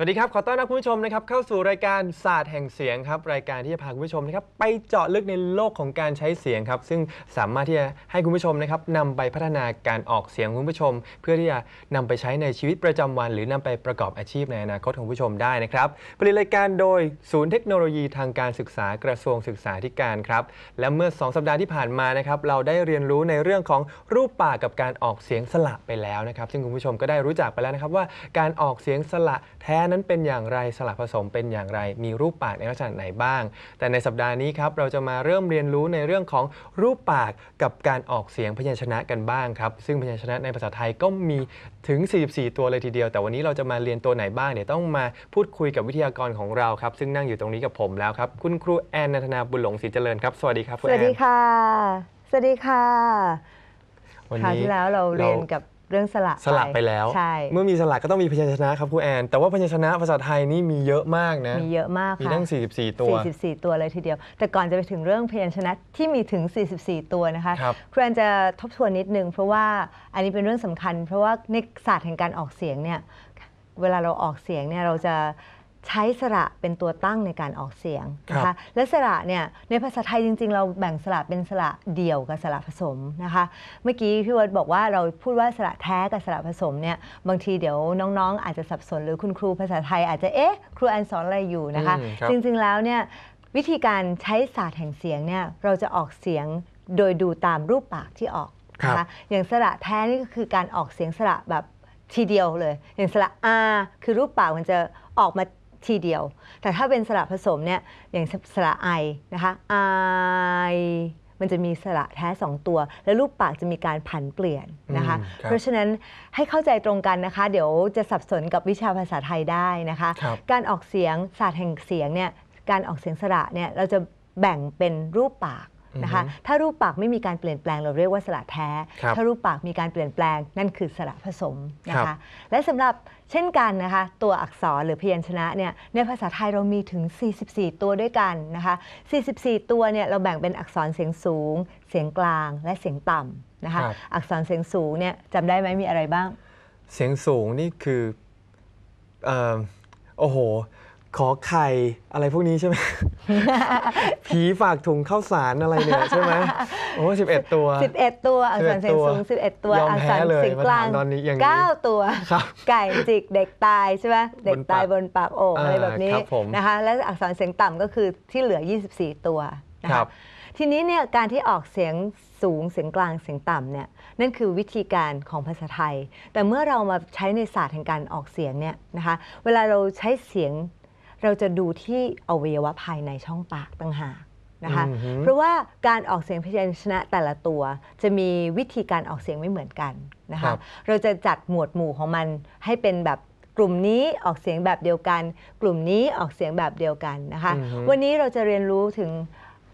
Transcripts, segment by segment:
สวัสดีครับขอต้อนรับคุณผู้ชมนะครับเข้าสู่รายการศาสตร์แห่งเสียงครับรายการที่จะพาคุณผู้ชมนะครับไปเจาะลึกในโลกของการใช้เสียงครับซึ่งสามารถที่จะให้คุณผู้ชมนะครับนำไปพัฒนาการออกเสียงคุณผู้ชม เพื่อที่จะนำไปใช้ในชีวิตประจำวัน หรือนำไปประกอบอาชีพในอนาคตของผู้ชมได้นะครับผลิตรายการโดย ศูนย์เทคโนโลยีทางการศึกษากระทรวงศึกษาธิการครับ และเมื่อ 2 สัปดาห์ที่ผ่านมานะครับ เราได้เรียนรู้ในเรื่องของรูปปากกับการออกเสียงสระไปแล้วนะครับ ซึ่งคุณผู้ชมก็ได้รู้จักไปแล้วนะครับว่าการออกเสียงสระแท้นั้นนั้นเป็นอย่างไรสลักผสมเป็นอย่างไรมีรูปปากในลักษณะไหนบ้าง แต่ในสัปดาห์นี้ครับเราจะมาเริ่มเรียนรู้ในเรื่องของรูปปากกับการออกเสียงพยัญชนะกันบ้างครับซึ่งพยัญชนะในภาษาไทยก็มีถึง 44 ตัวเลยทีเดียว แต่วันนี้เราจะมาเรียนตัวไหนบ้างเดี๋ยวต้องมาพูดคุยกับวิทยากรของเราครับ ซึ่งนั่งอยู่ตรงนี้กับผมแล้วครับคุณครูแอนนันทนาบุญหลงศรีเจริญครับ สวัสดีครับคุณสแอนวัสดีค่ะสวัสดีค่ะวันคราวนี้ที่แล้วเราเรียนกับเรื่องสละสละไปแล้วใช่เมื่อมีสละก็ต้องมีพยัญชนะครับครูแอน แต่ว่าพยัญชนะภาษาไทยนี่มีเยอะมากนะ มีเยอะมากค่ะมีทั้ง 44 ตัว 44 ตัวเลยทีเดียว แต่ก่อนจะไปถึงเรื่องพยัญชนะที่มีถึง 44 ตัวนะคะ ครูแอนจะทบทวนนิดนึงเพราะว่าอันนี้เป็นเรื่องสำคัญเพราะว่าในศาสตร์แห่งการออกเสียงเนี่ย เวลาเราออกเสียงเนี่ยเราจะใช้สระเป็นตัวตั้งในการออกเสียงนะคะคะและสระเนี่ย ในภาษาไทยจริง ๆ เราแบ่งสระเป็นสระเดี่ยวกับสระผสมนะคะเมื่อกี้พี่เวิร์ดบอกว่าเราพูดว่าสระแท้กับสระผสมเนี่ยบางทีเดี๋ยวน้องๆ อาจจะสับสนหรือคุณครูภาษาไทยอาจจะเอ๊ะครูอันสอนอะไรอยู่นะคะครจริงๆแล้วเนี่ยวิธีการใช้ศาสตร์แห่งเสียงเนี่ยเราจะออกเสียงโดยดูตามรูปปากที่ออกนะคะอย่างสระแท้นี่ก็คือการออกเสียงสระแบบทีเดียวเลย อย่างสระอาคือรูปปากมันจะออกมาทีเดียว แต่ถ้าเป็นสระผสมเนี่ย อย่างสระไอนะคะ ไอ มันจะมีสระแท้ 2 ตัว และรูปปากจะมีการผันเปลี่ยนนะคะ เพราะฉะนั้นให้เข้าใจตรงกันนะคะ เดี๋ยวจะสับสนกับวิชาภาษาไทยได้นะคะ การออกเสียงศาสตร์แห่งเสียงเนี่ย การออกเสียงสระเนี่ย เราจะแบ่งเป็นรูปปากนะคะถ้ารูปปากไม่มีการเปลี่ยนแปลงเราเรียกว่าสระแท้ ถ้ารูปปากมีการเปลี่ยนแปลงนั่นคือสระผสมนะคะ และสำหรับเช่นกันนะคะตัวอักษรหรือพยัญชนะเนี่ยในภาษาไทยเรามีถึง 44 ตัวด้วยกันนะคะ 44 ตัวเนี่ยเราแบ่งเป็นอักษรเสียงสูง เสียงกลางและเสียงต่ำนะคะอักษรเสียงสูงเนี่ยจำได้ไหมมีอะไรบ้าง เสียงสูงนี่คือโอ้โหขอไข่อะไรพวกนี้ใช่ไหมผีฝากถุงข้าวสารอะไรเนี่ยใช่ไหมโอ้สิบเอ็ดตัวสิบเอ็ดตัว อักษรเสียงสูงสิบเอ็ดตัวยอมแพ้เลยกลางตอนนี้อย่างเก้าตัวไก่จิกเด็กตายใช่ไหมเด็กตายบนปากโอ่งอะไรแบบนี้นะคะ และอักษรเสียงต่ำก็คือที่เหลือ 24 ตัวนะครับทีนี้เนี่ยการที่ออกเสียงสูงเสียงกลางเสียงต่ำเนี่ยนั่นคือวิธีการของภาษาไทย แต่เมื่อเรามาใช้ในศาสตร์แห่งการออกเสียงเนี่ยนะคะ เวลาเราใช้เสียงเราจะดูที่อวัยวะภายในช่องปากต่างหากนะคะ เพราะว่าการออกเสียงพยัญชนะแต่ละตัวจะมีวิธีการออกเสียงไม่เหมือนกันนะคะ เราจะจัดหมวดหมู่ของมันให้เป็นแบบกลุ่มนี้ออกเสียงแบบเดียวกัน กลุ่มนี้ออกเสียงแบบเดียวกันนะคะ วันนี้เราจะเรียนรู้ถึง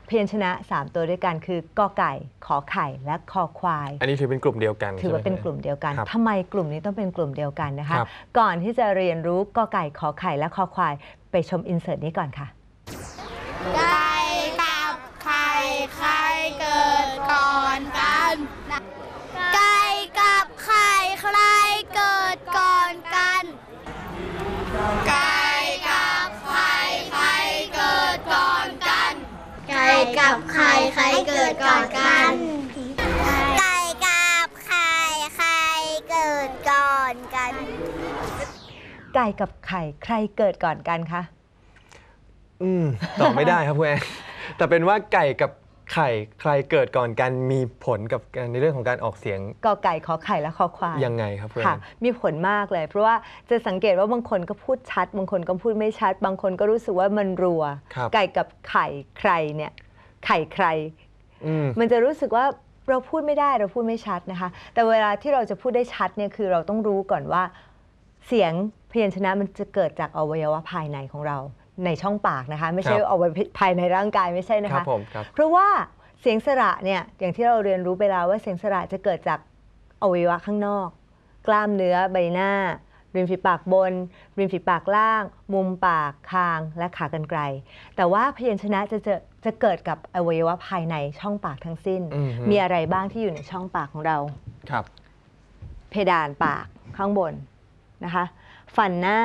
เพียัชนะ 3 ตัวด้วยกันคือกอไก่ขอไข่ และคอควายอันนี้ถือเป็นกลุ่มเดียวกันถือว่าเป็นกลุ่มเดียวกัน ทำไมกลุ่มนี้ต้องเป็นกลุ่มเดียวกันนะคะ ก่อนที่จะเรียนรู้กอไก่ขอไข่และคอควายไปชมอินเสิร์ตนี้ก่อนค่ะับไข่ใครเกิดก่อนกัน ไก่กับไข่ใครเกิดก่อนกัน ไก่กับไข่ใครเกิดก่อนกันคะอืมตอบไม่ได้ครับคุณแอนแต่เป็นว่าไก่กับไข่ใครเกิดก่อนกันมีผลกับการในเรื่องของการออกเสียงกอไก่ขอไข่และขอควายยังไงครับเพื่อนมีผลมากเลย เพราะว่าจะสังเกตว่าบางคนก็พูดชัด บางคนก็พูดไม่ชัด บางคนก็รู้สึกว่ามันรัว ไก่กับไข่ใครเนี่ยไข่ใครมันจะรู้สึกว่าเราพูดไม่ได้ เราพูดไม่ชัดนะคะ แต่เวลาที่เราจะพูดได้ชัดเนี่ยคือเราต้องรู้ก่อนว่า เสียงพยัญชนะมันจะเกิดจากอวัยวะภายในของเราในช่องปากนะคะ ไม่ใช่อวัยวะภายในร่างกายไม่ใช่นะคะ เพราะว่าเสียงสระเนี่ย อย่างที่เราเรียนรู้ไปแล้วว่าเสียงสระจะเกิดจากอวัยวะข้างนอก กล้ามเนื้อใบหน้าริมฝีปากบน ริมฝีปากล่าง มุมปากคางและขากรรไกรแต่ว่าพยัญชนะจะเจอจะเกิดกับอวัยวะภายในช่องปากทั้งสิ้น มีอะไรบ้างที่อยู่ในช่องปากของเรา ครับ เพดานปากข้างบนนะคะ ฟันหน้า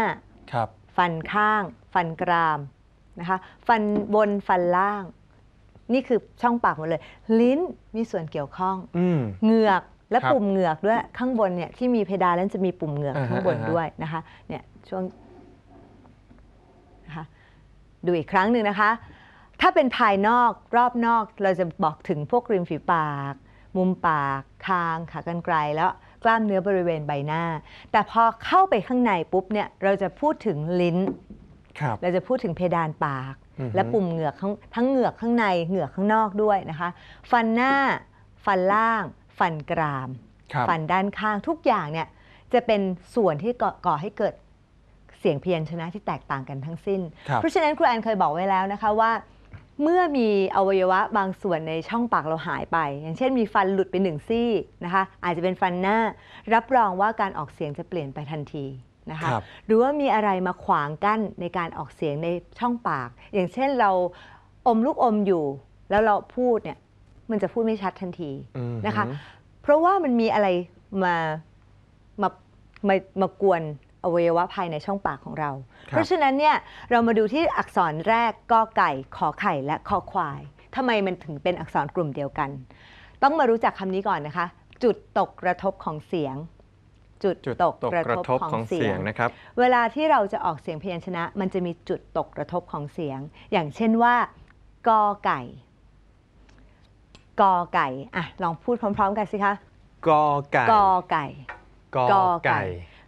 ครับ ฟันข้าง ฟันกรามนะคะ ฟันบน ฟันล่าง นี่คือช่องปากหมดเลย ลิ้นมีส่วนเกี่ยวข้องอเหงือกและปุ่มเหงือกด้วยข้างบนเนี่ยที่มีเพดานนั้นจะมีปุ่มเหงือกข้างบนด้วยนะคะเนี่ยช่วงนะคะดูอีกครั้งหนึ่งนะคะ ถ้าเป็นภายนอกรอบนอกเราจะบอกถึงพวกริมฝีปาก มุมปากคางขากรรไกรแล้วกล้ามเนื้อบริเวณใบหน้า แต่พอเข้าไปข้างในปุ๊บเนี่ยเราจะพูดถึงลิ้นเราจะพูดถึงเพดานปาก และปุ่มเหงือกทั้งเหงือกข้างในเหงือกข้างนอกด้วยนะคะ ฟันหน้าฟันล่างฟันกรามรฟันด้านข้าง ทุกอย่างเนี่ยจะเป็นส่วนที่ก่อกอให้เกิดเสียงเพียนชนะที่แตกต่างกันทั้งสิ้น เพราะฉะนั้นครูแอนเคยบอกไว้แล้วนะคะว่าเมื่อมีอวัยวะบางส่วนในช่องปากเราหายไป อย่างเช่นมีฟันหลุดไปหนึ่งซี่นะคะอาจจะเป็นฟันหน้ารับรองว่าการออกเสียงจะเปลี่ยนไปทันทีนะคะครหรือว่ามีอะไรมาขวางกั้นในการออกเสียงในช่องปาก อย่างเช่นเราอมลูกอมอยู่แล้วเราพูดเนี่ยมันจะพูดไม่ชัดทันทีนะคะ เพราะว่ามันมีอะไรมามามามากวนอวัยวะภายในช่องปากของเรา เพราะฉะนั้นเนี่ยเรามาดูที่อักษรแรกกอไก่ขอไข่และคอควายทำไมมันถึงเป็นอักษรกลุ่มเดียวกัน ต้องมารู้จักคำนี้ก่อนนะคะ จุดตกกระทบของเสียง จุดตกกระทบของเสียงนะครับ เวลาที่เราจะออกเสียงพยัญชนะ มันจะมีจุดตกกระทบของเสียง อย่างเช่นว่ากอไก่กอไก่อะลองพูดพร้อมๆกันสิคะกอไก่กอไก่กอไก่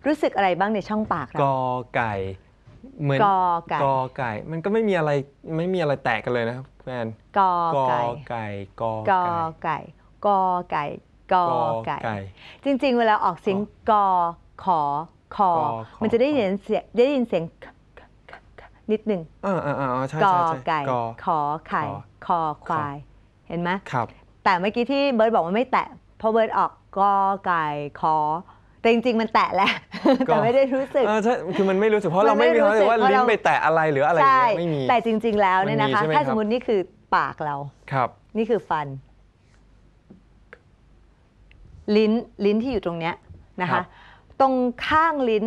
รู้สึกอะไรบ้างในช่องปากกเราอไก่เหมือนกอไก่กอไก่ มันก็ไม่มีอะไรไม่มีอะไรแตกกันเลยนะครับแฟนกอไก่ไก่กอไก่กอไก่กอไก่จริงๆเวลาออกเสียงกอขอคอมันจะได้ยินเสียงได้ยินเสียงนิดหนึ่งอ่าอ่าอ่าใช่กอใช่ไก่อขอไข่คอควายเห็นไหมครับแต่เมื่อกี้ที่เบิร์ดบอกว่าไม่แตะเพราะเบิร์ดออกก็ไก่คอแต่จริง ๆ มันแตะแหละแต่ไม่ได้รู้สึกใช่คือมันไม่รู้สึกเพราะเราไม่มีความรู้สึกว่าลิ้นไปแตะอะไรหรืออะไรไม่มีแต่จริง ๆ แล้วเนี่ยนะคะถ้าสมมตินี่คือปากเราครับ นี่คือฟัน ลิ้นลิ้นที่อยู่ตรงเนี้ยนะคะ ตรงข้างลิ้น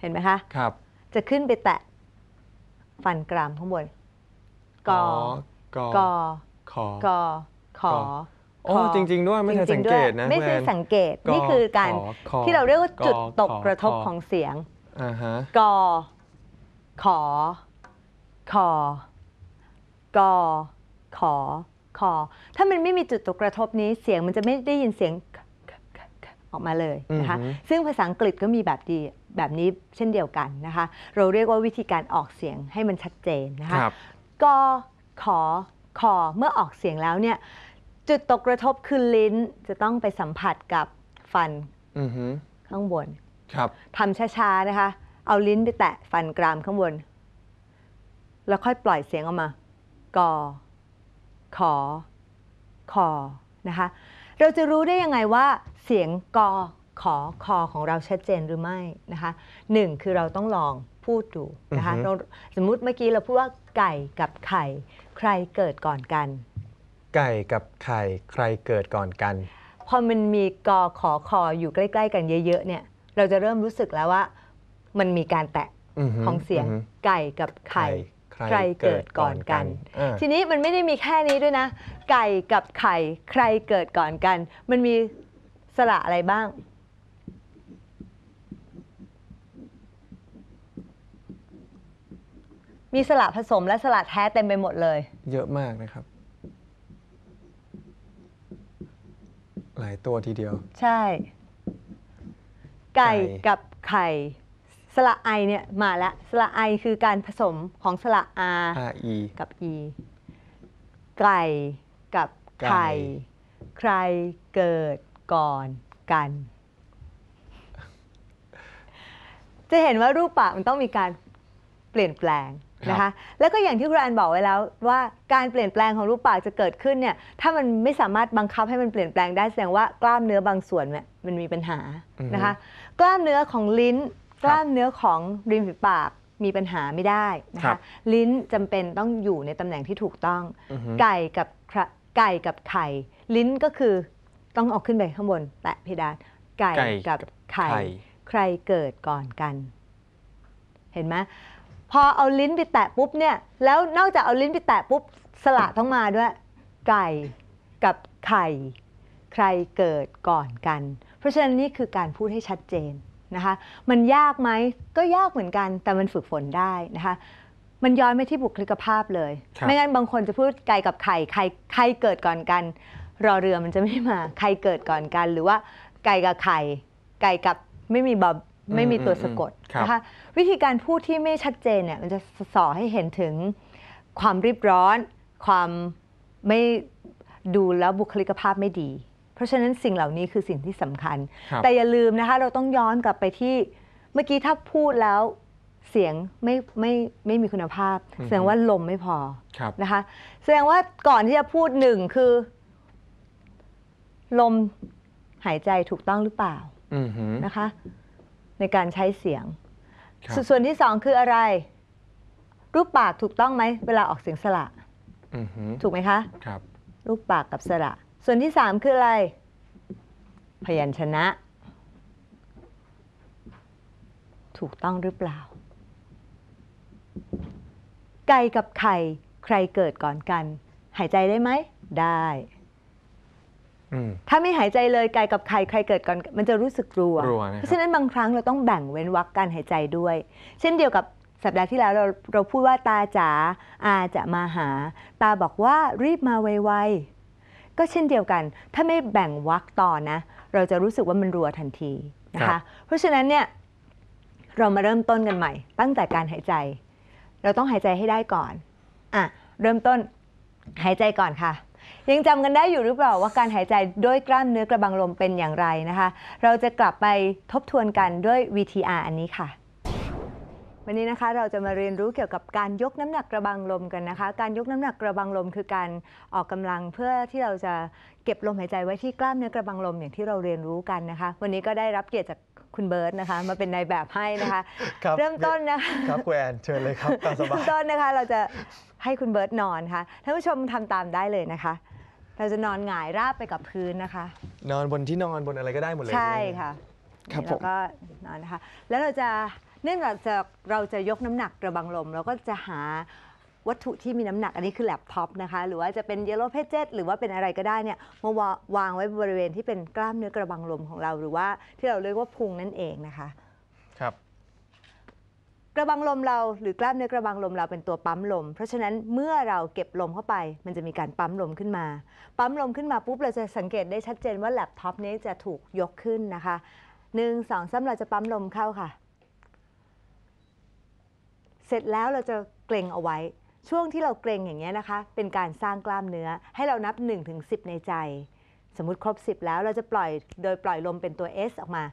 เห็นไหมคะครับ จะขึ้นไปแตะ ฟันกรามข้างบนกอกกขอกขอโอ้จริงๆด้วยไม่เคยสังเกตนะไม่เคยสังเกต นี่คือการที่เราเรียกว่าจุดตกกระทบของเสียงกขอคอกขอคอถ้ามันไม่มีจุดตกกระทบนี้เสียงมันจะไม่ได้ยินเสียงออกมาเลยนะคะซึ่งภาษาอังกฤษก็มีแบบดีแบบนี้เช่นเดียวกันนะคะเราเรียกว่าวิธีการออกเสียงให้มันชัดเจนนะคะกขอคอเมื่อออกเสียงแล้วเนี่ย จุดตกกระทบคือลิ้นจะต้องไปสัมผัสกับฟันข้างบนครับทำช้าๆนะคะ เอาลิ้นไปแตะฟันกรามข้างบนแล้วค่อยปล่อยเสียงออกมากอขอคอนะคะ เราจะรู้ได้ยังไงว่า เสียงกอขอคอของเราชัดเจนหรือไม่นะคะหนึ่งคือเราต้องลองพูดดูนะคะสมมุติเมื่อกี้เราพูดว่าไก่กับไข่ใครเกิดก่อนกัน ไก่กับไข่ใครเกิดก่อนกัน พอมันมีกอขอคออยู่ใกล้ ๆ กันเยอะ ๆ เนี่ย เราจะเริ่มรู้สึกแล้วว่า มันมีการแตะของเสียง ไก่กับไข่ใครเกิดก่อนกัน ทีนี้มันไม่ได้มีแค่นี้ด้วยนะ ไก่กับไข่ใครเกิดก่อนกัน มันมีสระอะไรบ้างมีสละผสมและสละแท้เต็มไปหมดเลย เยอะมากนะครับ หลายตัวทีเดียว ใช่ ไก่กับไข่สละไอเนี่ยมาแล้วสละไอคือการผสมของสละอา R E กับ E ไก่กับไข่ ใครเกิดก่อนกัน จะเห็นว่ารูปปากมันต้องมีการเปลี่ยนแปลงนะคะ แล้วก็อย่างที่คุณอันบอกไว้แล้วว่าการเปลี่ยนแปลงของรูปปากจะเกิดขึ้นเนี่ย ถ้ามันไม่สามารถบังคับให้มันเปลี่ยนแปลงได้แสดงว่ากล้ามเนื้อบางส่วนเนี่ยมันมีปัญหานะคะ กล้ามเนื้อของลิ้น กล้ามเนื้อของริมฝีปากมีปัญหาไม่ได้นะคะลิ้นจำเป็นต้องอยู่ในตำแหน่งที่ถูกต้องไก่กับไก่กับไข่ลิ้นก็คือต้องออกขึ้นไปข้างบนแตะเพดานไก่กับไข่ใครเกิดก่อนกัน เห็นไหมพอเอาลิ้นไปแตะปุ๊บเนี่ยแล้วนอกจากเอาลิ้นไปแตะปุ๊บสละต้องมาด้วย ไก่กับไข่ใครเกิดก่อนกัน เพราะฉะนั้นนี่คือการพูดให้ชัดเจน นะคะมันยากไหมก็ยากเหมือนกันแต่มันฝึกฝนได้นะคะ มันย้อนไปที่บุคลิกภาพเลย ไม่งั้นบางคนจะพูดไก่กับไข่ใครใครเกิดก่อนกัน รอเรือมันจะไม่มาใครเกิดก่อนกันหรือว่าไก่กับไข่ไก่กับไม่มีบบไม่มีตัวสะกดนะคะวิธีการพูดที่ไม่ชัดเจนเนี่ยมันจะส่อให้เห็นถึงความรีบร้อน ความไม่ดูแล้วบุคลิกภาพไม่ดี เพราะฉะนั้นสิ่งเหล่านี้คือสิ่งที่สำคัญ แต่อย่าลืมนะคะเราต้องย้อนกลับไปที่เมื่อกี้ถ้าพูดแล้ว เสียงไม่ไม่ไม่มีคุณภาพแสดงว่าลมไม่พอนะคะแสดงว่าก่อนที่จะพูดหนึ่งคือ ลมหายใจถูกต้องหรือเปล่านะคะในการใช้เสียงสส่วนที่สองคืออะไร รูปปากถูกต้องไหม เวลาออกเสียงสระถูกไหมคะ ครับ รูปปากกับสระ ส่วนที่สามคืออะไร พยัญชนะ ถูกต้องหรือเปล่า ไก่กับไข่ ใครเกิดก่อนกัน หายใจได้ไหมได้ถ้าไม่หายใจเลยกายกับใครใครเกิดก่อน มันจะรู้สึกรัว เพราะฉะนั้นบางครั้งเราต้องแบ่งเว้นวรรคการหายใจด้วย เช่นเดียวกับสัปดาห์ที่แล้ว เราเราพูดว่าตาจ๋าอาจะมาหา ตาบอกว่ารีบมาไวๆก็เช่นเดียวกัน ถ้าไม่แบ่งวรรคต่อนะเราจะรู้สึกว่ามันรัวทันทีนะคะ เพราะฉะนั้นเนี่ย เรามาเริ่มต้นกันใหม่ ตั้งแต่การหายใจ เราต้องหายใจให้ได้ก่อนอ่ะเริ่มต้นหายใจก่อนค่ะยังจำกันได้อยู่หรือเปล่าว่าการหายใจด้วยกล้ามเนื้อกระบังลมเป็นอย่างไรนะคะ เราจะกลับไปทบทวนกันด้วย VTR อันนี้ค่ะ วันนี้นะคะเราจะมาเรียนรู้เกี่ยวกับการยกน้ำหนักกระบังลมกันนะคะ การยกน้ำหนักกระบังลมคือการออกกำลังเพื่อที่เราจะเก็บลมหายใจไว้ที่กล้ามเนื้อกระบังลมอย่างที่เราเรียนรู้กันนะคะ วันนี้ก็ได้รับเกียรติจากคุณเบิร์ตนะคะมาเป็นนายแบบให้นะคะ เริ่มต้นนะครับคุณแอนเชิญเลยครับตามสบายเริ่มต้นนะคะเราจะให้คุณเบิร์ตนอนค่ะท่านผู้ชมทำตามได้เลยนะคะ เราจะนอนหงายราบไปกับพื้นนะคะ นอนบนที่นอนบนอะไรก็ได้หมดเลยใช่ค่ะครับผมก็นอนนะคะแล้วเราจะเนื่องจากเราจะยกน้ำหนักระบังลมเราก็จะหาวัตถุที่มีน้ำหนักอันนี้คือแล็ปท็อปนะคะ หรือว่าจะเป็นเยลโล่เพจเจหรือว่าเป็นอะไรก็ได้เนี่ยมาวางไว้บริเวณที่เป็นกล้ามเนื้อกระบังลมของเราหรือว่าที่เราเรียกว่าพุงนั่นเองนะคะครับกระบังลมเราหรือกล้ามเนื้อกระบังลมเราเป็นตัวปั๊มลมเพราะฉะนั้นเมื่อเราเก็บลมเข้าไป มันจะมีการปั๊มลมขึ้นมา ปั๊มลมขึ้นมาปุ๊บเราจะสังเกตได้ชัดเจนว่าแล็ปท็อปนี้จะถูกยกขึ้นนะคะหนึ่งสองสามเราจะปั๊มลมเข้าค่ะ เสร็จแล้วเราจะเกรงเอาไว้ช่วงที่เราเกรงอย่างเงี้ยนะคะ เป็นการสร้างกล้ามเนื้อให้เรานับ1-10 ในใจ สมมติครบ 10 แล้วเราจะปล่อย โดยปล่อยลมเป็นตัว S ออกมา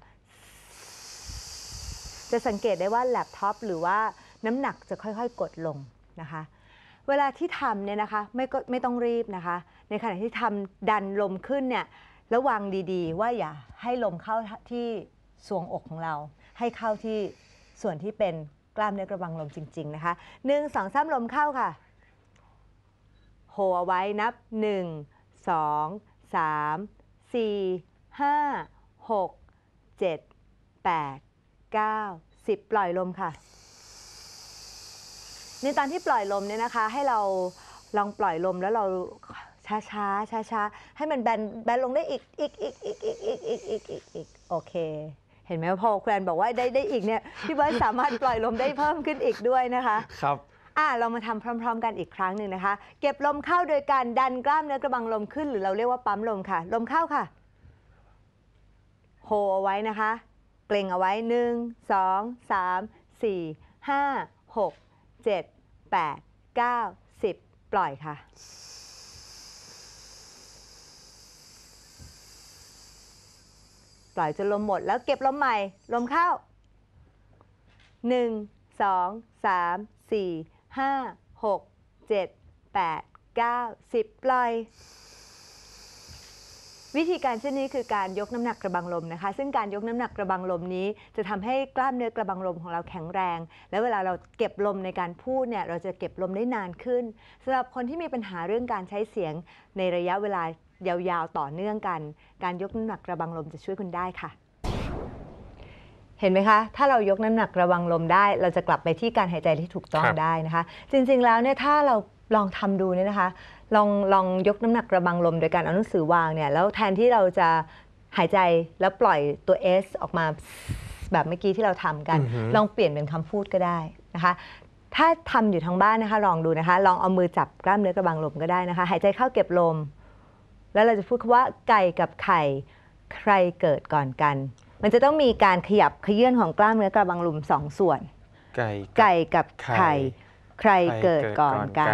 จะสังเกตได้ว่าแล็ปท็อปหรือว่าน้ำหนักจะค่อยๆ กดลงนะคะ เวลาที่ทำเนี่ยนะคะ ไม่ก็ไม่ต้องรีบนะคะ ในขณะที่ทำดันลมขึ้นเนี่ย ระวังดีๆ ว่าอย่าให้ลมเข้าที่สวงอกของเรา ให้เข้าที่ส่วนที่เป็นกล้ามเนื้อกระบังลมจริงๆ นะคะหนึ่งสองสามลมเข้าค่ะ โหเอาไว้นับหนึ่งสองสามสี่ห้าหกเจ็ดแปดเก้าสิบปล่อยลมค่ะ ในตอนที่ปล่อยลมเนี่ยนะคะ ให้เราลองปล่อยลมแล้วเราช้าช้าช้าช้าให้มันแบนแบนลงได้อีกอีกอีกอีกอีกอีกอีกอีกอีกโอเคเห็นไหมพอแควนบอกว่าได้ได้อีกเนี่ยพี่เบิร์ตสามารถปล่อยลมได้เพิ่มขึ้นอีกด้วยนะคะ ครับอ่าเรามาทำพร้อมๆ กันอีกครั้งหนึ่งนะคะ เก็บลมเข้าโดยการดันกล้ามเนื้อกระบังลมขึ้น หรือเราเรียกว่าปั๊มลมค่ะ ลมเข้าค่ะ โฮเอาไว้นะคะ เกรงเอาไว้หนึ่งสองสามสี่ห้าหกเจ็ดแปดเก้าสิบปล่อยค่ะปล่อยจนลมหมดแล้วเก็บลมใหม่ลมเข้า 1 2 3 4 5 6 7 8 9 10 ปล่อยวิธีการเช่นนี้คือการยกน้ำหนักกระบังลมนะคะ ซึ่งการยกน้ำหนักกระบังลมนี้ จะทำให้กล้ามเนื้อกระบังลมของเราแข็งแรง และเวลาเราเก็บลมในการพูดเนี่ยเราจะเก็บลมได้นานขึ้นสำหรับคนที่มีปัญหาเรื่องการใช้เสียงในระยะเวลายาวๆ ต่อเนื่องกัน การยกน้ำหนักระบังลม จะช่วยคุณได้ค่ะ เห็นไหมคะ ถ้าเรายกน้ำหนักระวังลมได้ เราจะกลับไปที่การหายใจที่ถูกต้องได้นะคะ จริงๆ แล้วเนี่ย ถ้าเราลองทำดูเนี่ยนะคะ ลอง ลองยกน้ำหนักระบังลม โดยการเอาหนังสือวางเนี่ย แล้วแทนที่เราจะหายใจแล้วปล่อยตัว S ออกมาแบบเมื่อกี้ที่เราทำกัน ลองเปลี่ยนเป็นคำพูดก็ได้นะคะ ถ้าทำอยู่ทางบ้านนะคะ ลองดูนะคะ ลองเอามือจับกล้ามเนื้อกระบังลมก็ได้นะคะ หายใจเข้าเก็บลมแล้วเราจะพูดคำว่าไก่กับไข่ ใครเกิดก่อนกัน มันจะต้องมีการขยับขยื่นของกล้ามเนื้อกระบังลุมสองส่วนไก่ไก่ กับไข่ใครเกิดก่อนกัน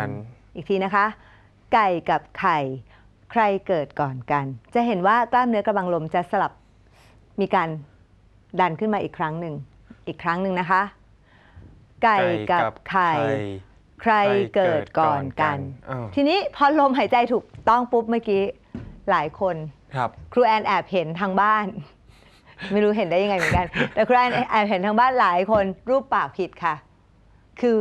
อีกทีนะคะ ไก่ กับไข่ใครเกิดก่อนกัน จะเห็นว่ากล้ามเนื้อกระบังลมจะสลับมีการดันขึ้นมาอีกครั้งหนึ่งอีกครั้งหนึ่งนะคะ ไก่กับไข่ใครเกิดก่อนกัน ทีนี้พอลมหายใจถูกต้องปุ๊บเมื่อกี้หลายคนครับ ครูแอนแอบเห็นทางบ้าน ไม่รู้เห็นได้ยังไงเหมือนกัน แต่ครูแอนแอบเห็นทางบ้านหลายคนรูปปากผิดค่ะ คือ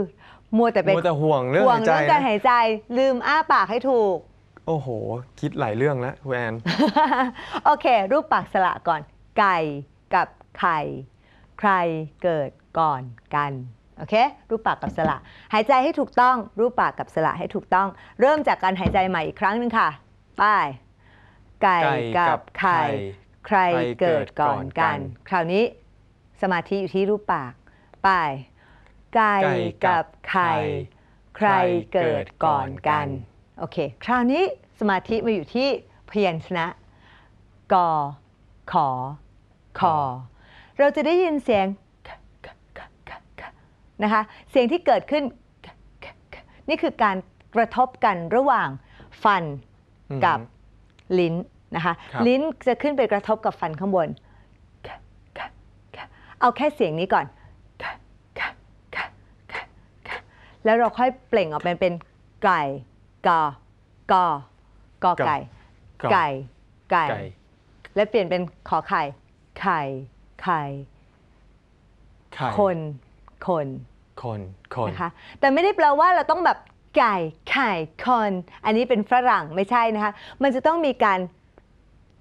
มัวแต่เป็นมัวแต่ห่วงเรื่องการหายใจลืมอ้า ปากให้ถูก โอ้โห คิดหลายเรื่องแล้วครูแอนโอเค รูปปากสละก่อน ไก่กับไข่ใครเกิดก่อนกันโอเค รูปปากกับสระ หายใจให้ถูกต้อง รูปปากกับสระให้ถูกต้อง เริ่มจากการหายใจใหม่อีกครั้งหนึ่งค่ะ ไป ไก่กับไข่ ใครเกิดก่อนกัน คราวนี้สมาธิอยู่ที่รูปปาก ไป ไก่กับไข่ ใครเกิดก่อนกัน โอเค คราวนี้สมาธิมาอยู่ที่พยัญชนะกอ ขอคอเราจะได้ยินเสียงนะคะเสียงที่เกิดขึ้น นี่คือการกระทบกันระหว่างฟันกับลิ้นนะคะลิ้นจะขึ้นไปกระทบกับฟันข้างบน เอาแค่เสียงนี้ก่อน แล้วเราค่อยเปล่งออกเป็นเป็นไก่กอกอกอไก่ ไก่ไก่ และเปลี่ยนเป็นขอไข่ ไข่ไข่ คนคนคนคนนะคะแต่ไม่ได้แปลว่าเราต้องแบบไก่ไข่คน อันนี้เป็นฝรั่งไม่ใช่นะคะ มันจะต้องมีการ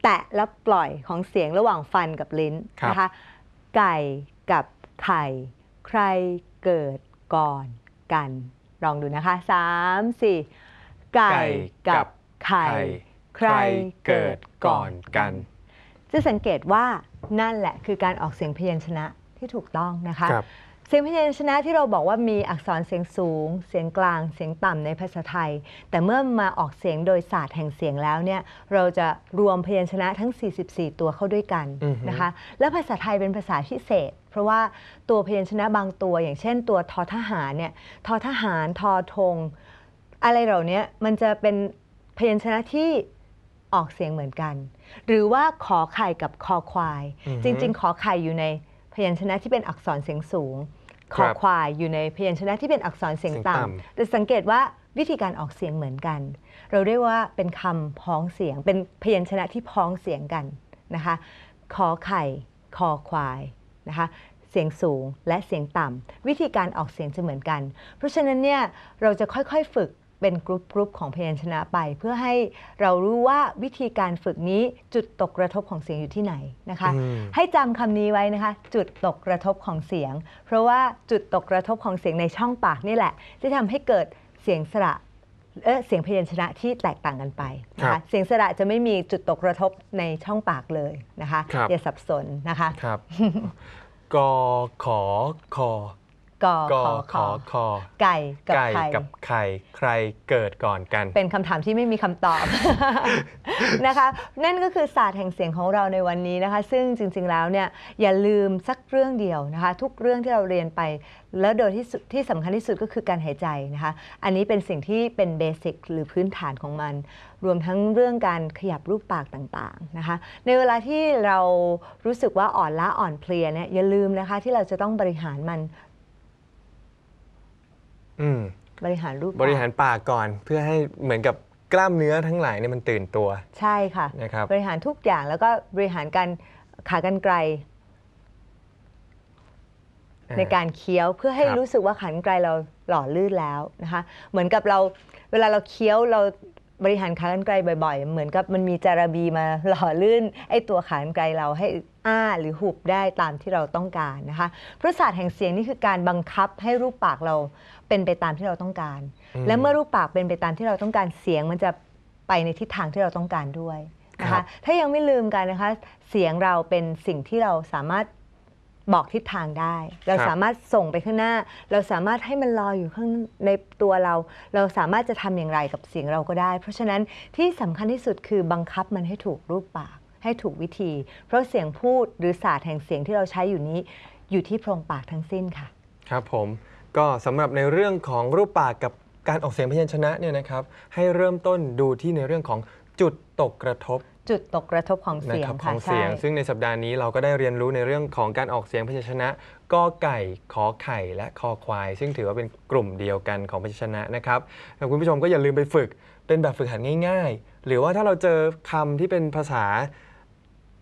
แตะและปล่อยของเสียงระหว่างฟันกับลิ้นนะคะ ไก่กับไข่ใครเกิดก่อนกัน ลองดูนะคะ สามสี่ ไก่กับไข่ ใครเกิดก่อนกัน จะสังเกตว่านั่นแหละคือการออกเสียงพยัญชนะที่ถูกต้องนะคะเสียงพยัญชนะที่เราบอกว่ามีอักษรเสียงสูง เสียงกลาง เสียงต่ำในภาษาไทย แต่เมื่อมาออกเสียงโดยศาสตร์แห่งเสียงแล้วเนี่ยเราจะรวมพยัญชนะทั้ง 44 ตัวเข้าด้วยกันนะคะและภาษาไทยเป็นภาษาพิเศษ เพราะว่าตัวพยัญชนะบางตัว อย่างเช่น ตัวทอทหารเนี่ยทอทหารทอทงอะไรเหล่านี้มันจะเป็นพยัญชนะที่ออกเสียงเหมือนกัน หรือว่าขอไข่กับคอควาย จริง ๆขอไข่อยู่ในพยัญชนะที่เป็นอักษรเสียงสูงคอควายอยู่ในพยัญชนะที่เป็นอักษรเสียงต่ำแต่สังเกตว่าวิธีการออกเสียงเหมือนกัน เราเรียกว่าเป็นคำพ้องเสียง เป็นพยัญชนะที่พ้องเสียงกัน นะคะคอไข่คอควายนะคะเสียงสูงและเสียงต่ำวิธีการออกเสียงจะเหมือนกัน เพราะฉะนั้นเนี่ยเราจะค่อยๆฝึกเป็นกรุ๊ปกรุ๊ปของพยัญชนะไปเพื่อให้เรารู้ว่าวิธีการฝึกนี้จุดตกกระทบของเสียงอยู่ที่ไหนนะคะ ให้จำคำนี้ไว้นะคะ จุดตกกระทบของเสียง เพราะว่าจุดตกกระทบของเสียงในช่องปากนี่แหละ จะทำให้เกิดเสียงสระเเสียงพยัญชนะที่แตกต่างกันไปนะคะเสียงสระจะไม่มีจุดตกกระทบในช่องปากเลยนะคะอย่าสับสนนะคะครับกอขอคอกอขอขอคอ ไก่ กับไข่ ใครเกิดก่อนกัน เป็นคำถามที่ไม่มีคำตอบนะคะ นั่นก็คือศาสตร์แห่งเสียงของเราในวันนี้นะคะ ซึ่งจริงๆ แล้วเนี่ยอย่าลืมสักเรื่องเดียวนะคะ ทุกเรื่องที่เราเรียนไป แล้วโดยที่ที่สำคัญที่สุดก็คือการหายใจนะคะ อันนี้เป็นสิ่งที่เป็นเบสิกหรือพื้นฐานของมัน รวมทั้งเรื่องการขยับรูปปากต่างๆนะคะ ในเวลาที่เรารู้สึกว่าอ่อนล้าอ่อนเพลียเนี่ยอย่าลืมนะคะที่เราจะต้องบริหารมันบริหารรูปบริหารปากก่อนเพื่อให้เหมือนกับกล้ามเนื้อทั้งหลายเนี่ยมันตื่นตัว ใช่ค่ะนะครับ บริหารทุกอย่างแล้วก็บริหารการขากรรไกรในการเคี้ยวเพื่อให้รู้สึกว่าขันไกลเราหล่อลื่นแล้วนะคะ เหมือนกับเราเวลาเราเคี้ยวเราบริหารขากรรไกรบ่อยๆ เหมือนกับมันมีจาระบีมาหล่อลื่นไอตัวขากรรไกรเราให้อ้าหรือหุบได้ตามที่เราต้องการนะคะ พระศาสตร์แห่งเสียงนี่คือการบังคับให้รูปปากเราเป็นไปตามที่เราต้องการ และเมื่อรูปปากเป็นไปตามที่เราต้องการเสียงมันจะไปในทิศทางที่เราต้องการด้วยนะคะ ถ้ายังไม่ลืมกันนะคะ เสียงเราเป็นสิ่งที่เราสามารถบอกทิศทางได้ เราสามารถส่งไปข้างหน้า เราสามารถให้มันลอยอยู่ข้างในตัวเรา เราสามารถจะทำอย่างไรกับเสียงเราก็ได้ เพราะฉะนั้นที่สำคัญที่สุดคือบังคับมันให้ถูกรูปปากให้ถูกวิธี เพราะเสียงพูดหรือศาสตร์แห่งเสียงที่เราใช้อยู่นี้ อยู่ที่โพรงปากทั้งสิ้นค่ะ ครับผมก็สำหรับในเรื่องของรูปปากกับการออกเสียงพยัญชนะเนี่ยนะครับ ให้เริ่มต้นดูที่ในเรื่องของจุดตกกระทบจุดตกกระทบของเสียงค่ะของเสียง ซึ่งในสัปดาห์นี้เราก็ได้เรียนรู้ในเรื่องของการออกเสียงพยัญชนะกอไก่ขอไข่และคอควาย ซึ่งถือว่าเป็นกลุ่มเดียวกันของพยัญชนะนะครับคุณผู้ชมก็อย่าลืมไปฝึก เป็นแบบฝึกหัดง่าย ๆ หรือว่าถ้าเราเจอคำที่เป็นภาษา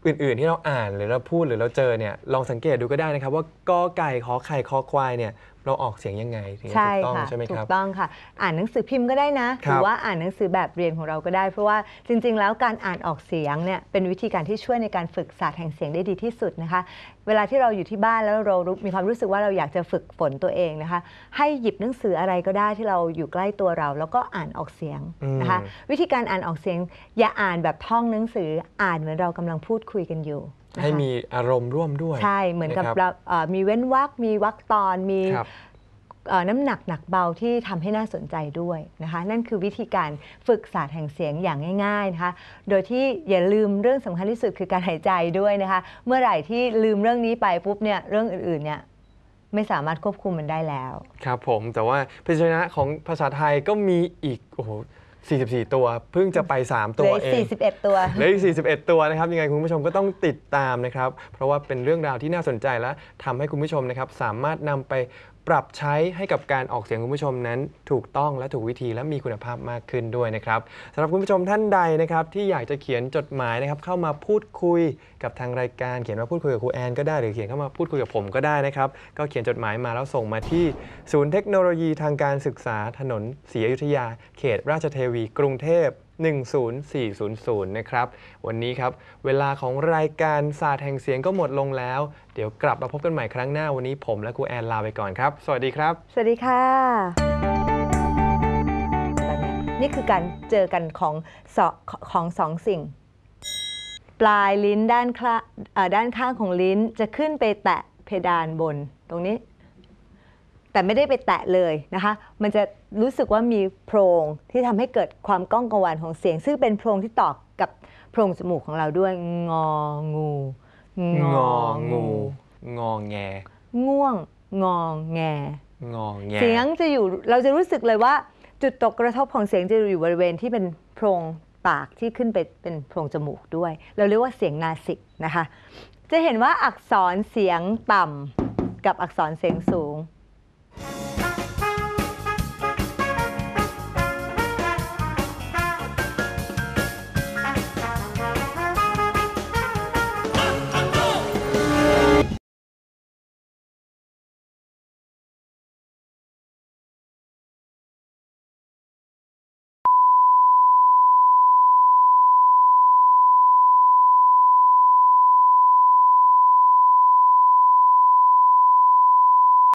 อื่นๆที่เราอ่านหรือเราพูดหรือเราเจอเนี่ย ลองสังเกตดูก็ได้นะครับ ว่ากอไก่ขอไข่คอควาย เนี่ยเราออกเสียงยังไงถะูกต้องใช่ไหมครับถูกต้องค่ะอ่านหนังสือพิมพ์ก็ได้นะหรือว่าอ่านหนังสือแบบเรียนของเราก็ได้เพราะว่าจริงๆแล้วการอ่านออกเสียงเนี่ยเป็นวิธีการที่ช่วยในการฝึกศาสตร์แห่งเสียงได้ดีที่สุดนะคะเวลาที่เราอยู่ที่บ้านแล้วเรามีความรู้สึกว่าเราอยากจะฝึกฝนตัวเองนะคะให้หยิบหนังสืออะไรก็ได้ที่เราอยู่ใกล้ตัวเรา แล้วก็อ่านออกเสียงนะคะวิธีการอ่านออกเสียง อย่าอ่านแบบท่องหนังสือ อ่านเหมือนเรากำลังพูดคุยกันอยู่ให้มีอารมณ์ร่วมด้วย ใช่เหมือนกับมีเว้นวักมีวรรคตอนมีน้ำหนักหนักเบาที่ทำให้น่าสนใจด้วยนะคะ นั่นคือวิธีการฝึกศาสตร์แห่งเสียงอย่างง่าย ๆนะคะ โดยที่อย่าลืมเรื่องสำคัญที่สุดคือการหายใจด้วยนะคะ เมื่อไหร่ที่ลืมเรื่องนี้ไปปุ๊บเนี่ยเรื่องอื่นๆเนี่ยไม่สามารถควบคุมมันได้แล้ว ครับผมแต่ว่าพิจารณาของภาษาไทยก็มีอีกโอ้โห44 ตัวเพิ่งจะไป 3 ตัวเอง41 ตัวเลย41 ตัวนะครับ ยังไง คุณผู้ชมก็ต้องติดตามนะครับ เพราะว่าเป็นเรื่องราวที่น่าสนใจและทำให้คุณผู้ชมนะครับ สามารถนำไปปรับใช้ให้กับการออกเสียงคุณผู้ชมนั้นถูกต้องและถูกวิธีและมีคุณภาพมากขึ้นด้วยนะครับสำหรับคุณผู้ชมท่านใดนะครับที่อยากจะเขียนจดหมายนะครับเข้ามาพูดคุยกับทางรายการเขียนมาพูดคุยกับครูแอนก็ได้หรือเขียนเข้ามาพูดคุยกับผมก็ได้นะครับก็เขียนจดหมายมาแล้วส่งมาที่ ศูนย์เทคโนโลยีทางการศึกษาถนนศรีอยุธยา เขต ราชเทวี กรุงเทพ10400นะครับ วันนี้ครับเวลาของรายการศาสตร์แห่งเสียงก็หมดลงแล้ว เดี๋ยวกลับมาพบกันใหม่ครั้งหน้าวันนี้ผมและครูแอนลาไปก่อนครับ สวัสดีครับ สวัสดีค่ะ นี่คือการเจอกันของสอของสองสิ่ง ปลายลิ้นด้านข้าด้านข้างของลิ้นจะขึ้นไปแตะเพดานบนตรงนี้ แต่ไม่ได้ไปแตะเลยนะคะ มันจะรู้สึกว่ามีโพรงที่ทำให้เกิดความก้องกังวานของเสียง ซึ่งเป็นโพรงที่ต่อกับโพรงจมูกของเราด้วย งองูงองู งองแงง่วง งองแงงองแงเสียงจะอยู่เราจะรู้สึกเลยว่า จุดตกกระทบของเสียงจะอยู่บริเวณที่เป็นโพรงปากที่ขึ้นไปเป็นโพรงจมูกด้วย เราเรียกว่าเสียงนาสิกนะคะจะเห็นว่าอักษรเสียงต่ำกับอักษรเสียงสูง